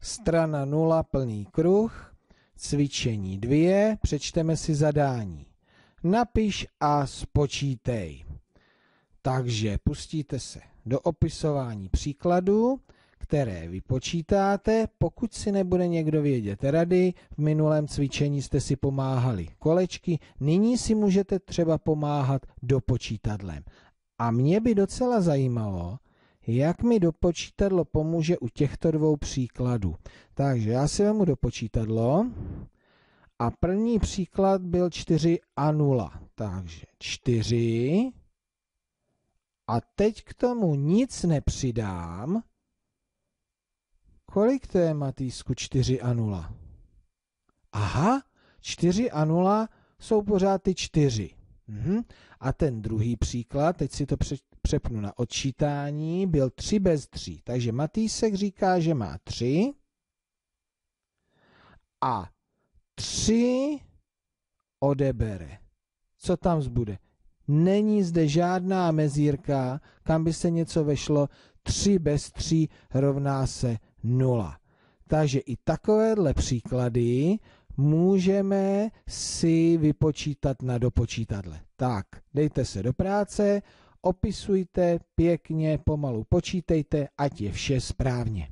strana 0 plný kruh, cvičení 2, přečteme si zadání. Napiš a spočítej. Takže pustíte se do opisování příkladů, které vypočítáte, pokud si nebude někdo vědět rady, v minulém cvičení jste si pomáhali kolečky, nyní si můžete třeba pomáhat dopočítadlem. A mě by docela zajímalo, jak mi dopočítadlo pomůže u těchto dvou příkladů. Takže já si vemu dopočítadlo a první příklad byl 4 a 0. Takže 4 a teď k tomu nic nepřidám. Kolik to je, Matýsku, 4 a 0? Aha, 4 a 0 jsou pořád ty 4. Mhm. A ten druhý příklad, teď si to před, přepnu na odčítání, byl 3 bez 3. Takže Matýsek říká, že má 3 a 3 odebere. Co tam zbude? Není zde žádná mezírka, kam by se něco vešlo. 3 bez 3 rovná se 0. Takže i takovéhle příklady můžeme si vypočítat na dopočítadle. Tak, dejte se do práce, opisujte pěkně, pomalu počítejte, ať je vše správně.